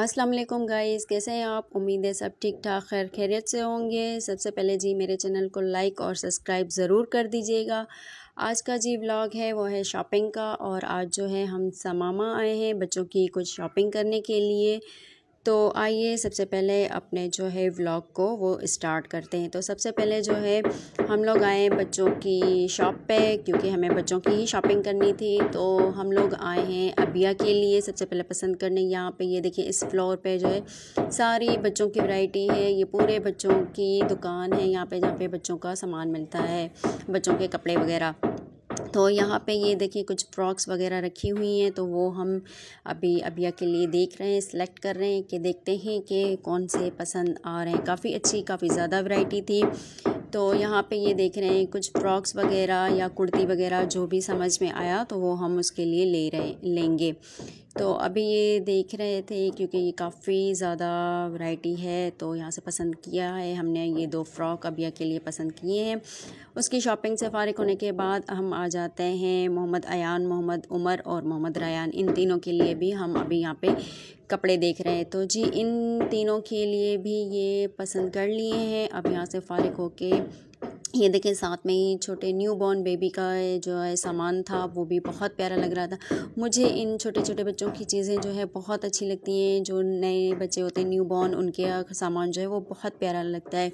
अस्सलाम वालेकुम गाइस कैसे हैं आप उम्मीद है सब ठीक ठाक खैर खैरियत से होंगे सबसे पहले जी मेरे चैनल को लाइक और सब्सक्राइब ज़रूर कर दीजिएगा आज का जी व्लॉग है वो है शॉपिंग का और आज जो है हम समामा आए हैं बच्चों की कुछ शॉपिंग करने के लिए तो आइए सबसे पहले अपने जो है व्लॉग को वो स्टार्ट करते हैं तो सबसे पहले जो है हम लोग आए बच्चों की शॉप पे क्योंकि हमें बच्चों की ही शॉपिंग करनी थी तो हम लोग आए हैं अबिया के लिए सबसे पहले पसंद करने यहाँ पे ये देखिए इस फ्लोर पे जो है सारी बच्चों की वैरायटी है ये पूरे बच्चों की दुकान है यहाँ पर जहाँ पे बच्चों का सामान मिलता है बच्चों के कपड़े वगैरह तो यहाँ पे ये देखिए कुछ फ्रॉक्स वगैरह रखी हुई हैं तो वो हम अभी अभी के लिए देख रहे हैं सिलेक्ट कर रहे हैं कि देखते हैं कि कौन से पसंद आ रहे हैं काफ़ी अच्छी काफ़ी ज़्यादा वैरायटी थी तो यहाँ पे ये देख रहे हैं कुछ फ्रॉक्स वगैरह या कुर्ती वगैरह जो भी समझ में आया तो वो हम उसके लिए ले रहे लेंगे तो अभी ये देख रहे थे क्योंकि ये काफ़ी ज़्यादा वैरायटी है तो यहाँ से पसंद किया है हमने ये दो फ्रॉक अभी के लिए पसंद किए हैं उसकी शॉपिंग से फ़ारिग होने के बाद हम आ जाते हैं मोहम्मद अयान मोहम्मद उमर और मोहम्मद रयान इन तीनों के लिए भी हम अभी यहाँ पे कपड़े देख रहे हैं तो जी इन तीनों के लिए भी ये पसंद कर लिए हैं अब यहाँ से फ़ारिग होके ये देखें साथ में ही छोटे न्यू बॉर्न बेबी का जो है सामान था हाँ। वो भी बहुत प्यारा लग रहा था मुझे इन छोटे छोटे बच्चों की चीज़ें जो है बहुत अच्छी लगती हैं जो नए बच्चे होते हैं न्यू बॉर्न उनके सामान जो है वो बहुत प्यारा लगता है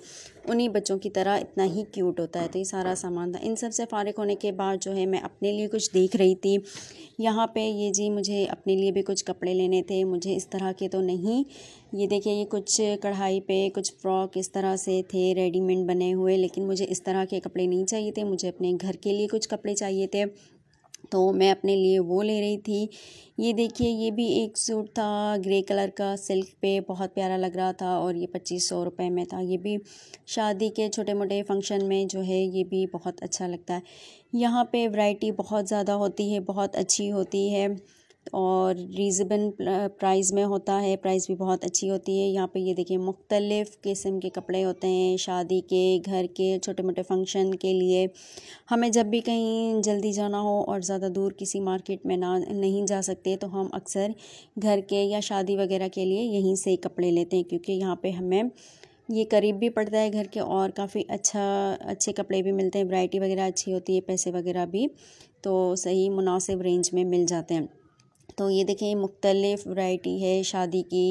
उन्हीं बच्चों की तरह इतना ही क्यूट होता है तो ये सारा सामान था इन सब से फारग होने के बाद जो है मैं अपने लिए कुछ देख रही थी यहाँ पर ये जी मुझे अपने लिए भी कुछ कपड़े लेने थे मुझे इस तरह के तो नहीं ये देखिए ये कुछ कढ़ाई पे कुछ फ्रॉक इस तरह से थे रेडीमेड बने हुए लेकिन मुझे इस तरह के कपड़े नहीं चाहिए थे मुझे अपने घर के लिए कुछ कपड़े चाहिए थे तो मैं अपने लिए वो ले रही थी ये देखिए ये भी एक सूट था ग्रे कलर का सिल्क पे बहुत प्यारा लग रहा था और ये पच्चीस सौ रुपये में था ये भी शादी के छोटे मोटे फंक्शन में जो है ये भी बहुत अच्छा लगता है यहाँ पे वैरायटी बहुत ज़्यादा होती है बहुत अच्छी होती है और रीज़बल प्राइस में होता है प्राइस भी बहुत अच्छी होती है यहाँ पे ये देखिए मुख्तलिफ़ किस्म के कपड़े होते हैं शादी के घर के छोटे मोटे फंक्शन के लिए हमें जब भी कहीं जल्दी जाना हो और ज़्यादा दूर किसी मार्केट में ना नहीं जा सकते तो हम अक्सर घर के या शादी वगैरह के लिए यहीं से कपड़े लेते हैं क्योंकि यहाँ पर हमें ये करीब भी पड़ता है घर के और काफ़ी अच्छा अच्छे कपड़े भी मिलते हैं वैरायटी वगैरह अच्छी होती है पैसे वगैरह भी तो सही मुनासिब रेंज में मिल जाते हैं तो ये देखें मुख्तलिफ़ वैरायटी है शादी की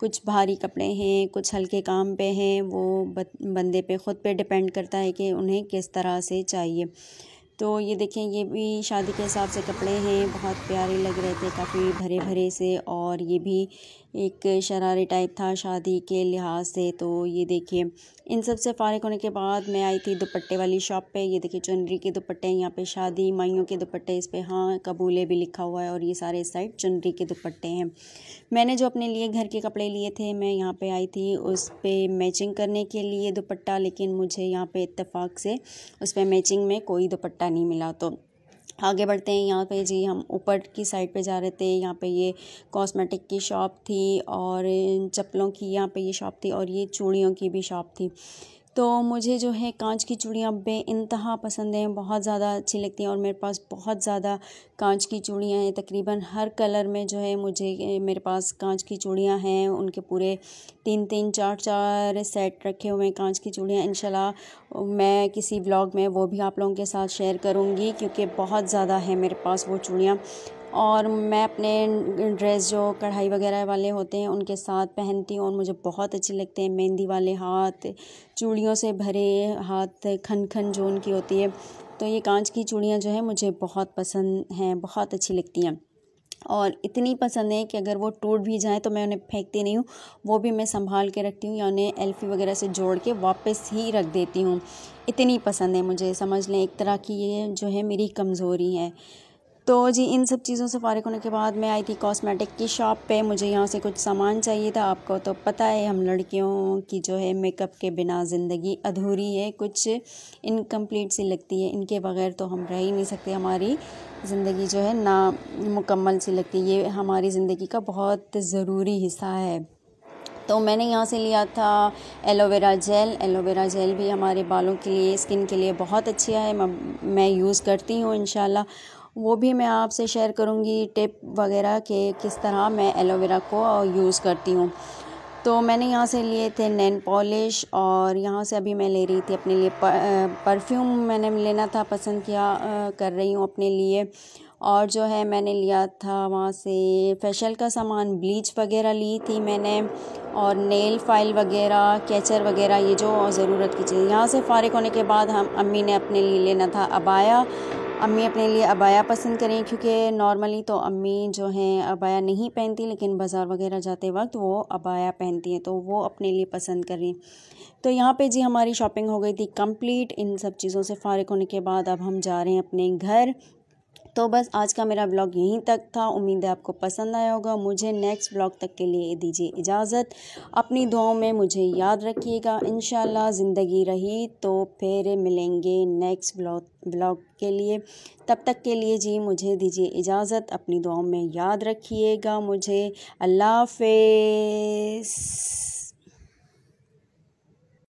कुछ भारी कपड़े हैं कुछ हल्के काम पे हैं वो बंदे पे ख़ुद पे डिपेंड करता है कि उन्हें किस तरह से चाहिए तो ये देखें ये भी शादी के हिसाब से कपड़े हैं बहुत प्यारे लग रहे थे काफ़ी भरे भरे से और ये भी एक शरारे टाइप था शादी के लिहाज से तो ये देखिए इन सब से फ़ारिग होने के बाद मैं आई थी दुपट्टे वाली शॉप पे ये देखिए चुनरी के दुपट्टे हैं यहाँ पे शादी माइयों के दुपट्टे इस पर हाँ कबूले भी लिखा हुआ है और ये सारे साइड चुनरी के दुपट्टे हैं मैंने जो अपने लिए घर के कपड़े लिए थे मैं यहाँ पर आई थी उस पर मैचिंग करने के लिए दुपट्टा लेकिन मुझे यहाँ पर इतफ़ाक़ से उस पर मैचिंग में कोई दुपट्टा नहीं मिला तो आगे बढ़ते हैं यहाँ पे जी हम ऊपर की साइड पे जा रहे थे यहाँ पे ये कॉस्मेटिक की शॉप थी और चप्पलों की यहाँ पे ये शॉप थी और ये चूड़ियों की भी शॉप थी तो मुझे जो है कांच की चूड़ियाँ बेानतहा पसंद हैं बहुत ज़्यादा अच्छी लगती हैं और मेरे पास बहुत ज़्यादा कांच की चूड़ियाँ हैं तकरीबन हर कलर में जो है मुझे मेरे पास कांच की चूड़ियाँ हैं उनके पूरे तीन तीन चार चार सेट रखे हुए हैं कांच की चूड़ियाँ इन मैं किसी ब्लॉग में वो भी आप लोगों के साथ शेयर करूँगी क्योंकि बहुत ज़्यादा है मेरे पास वो चूड़ियाँ और मैं अपने ड्रेस जो कढ़ाई वगैरह वाले होते हैं उनके साथ पहनती हूँ और मुझे बहुत अच्छे लगते हैं मेहंदी वाले हाथ चूड़ियों से भरे हाथ खन खन जो उनकी होती है तो ये कांच की चूड़ियाँ जो है मुझे बहुत पसंद हैं बहुत अच्छी लगती हैं और इतनी पसंद है कि अगर वो टूट भी जाए तो मैं उन्हें फेंकती नहीं हूँ वो भी मैं संभाल के रखती हूँ या उन्हें एल्फी वगैरह से जोड़ के वापस ही रख देती हूँ इतनी पसंद है मुझे समझ लें एक तरह की ये जो है मेरी कमज़ोरी है तो जी इन सब चीज़ों से फ़ारिग होने के बाद मैं आई थी कॉस्मेटिक की शॉप पे मुझे यहाँ से कुछ सामान चाहिए था आपको तो पता है हम लड़कियों की जो है मेकअप के बिना ज़िंदगी अधूरी है कुछ इनकम्प्लीट सी लगती है इनके बगैर तो हम रह ही नहीं सकते हमारी ज़िंदगी जो है ना मुकम्मल सी लगती है ये हमारी ज़िंदगी का बहुत ज़रूरी हिस्सा है तो मैंने यहाँ से लिया था एलोवेरा जेल एलोवेरा जेल भी हमारे बालों के लिए स्किन के लिए बहुत अच्छा है मैं यूज़ करती हूँ इन वो भी मैं आपसे शेयर करूँगी टिप वगैरह के किस तरह मैं एलोवेरा को यूज़ करती हूँ तो मैंने यहाँ से लिए थे नैन पॉलिश और यहाँ से अभी मैं ले रही थी अपने लिए परफ्यूम मैंने लेना था पसंद किया कर रही हूँ अपने लिए और जो है मैंने लिया था वहाँ से फेशियल का सामान ब्लीच वगैरह ली थी मैंने और नेल फाइल वगैरह कैचर वगैरह ये जो ज़रूरत की चीज़ यहाँ से फ़ारिग होने के बाद हम अम्मी ने अपने लिए लेना था अबाया अम्मी अपने लिए अबाया पसंद करें क्योंकि नॉर्मली तो अम्मी जो हैं अबाया नहीं पहनती लेकिन बाज़ार वगैरह जाते वक्त वो अबाया पहनती हैं तो वो अपने लिए पसंद करें तो यहाँ पे जी हमारी शॉपिंग हो गई थी कंप्लीट इन सब चीज़ों से फ़ारिग होने के बाद अब हम जा रहे हैं अपने घर तो बस आज का मेरा ब्लॉग यहीं तक था उम्मीद है आपको पसंद आया होगा मुझे नेक्स्ट ब्लॉग तक के लिए दीजिए इजाज़त अपनी दुआओं में मुझे याद रखिएगा इन ज़िंदगी रही तो फिर मिलेंगे नेक्स्ट ब्लॉग ब्लॉग के लिए तब तक के लिए जी मुझे दीजिए इजाज़त अपनी दुआओं में याद रखिएगा मुझे अल्लाह हाफिज़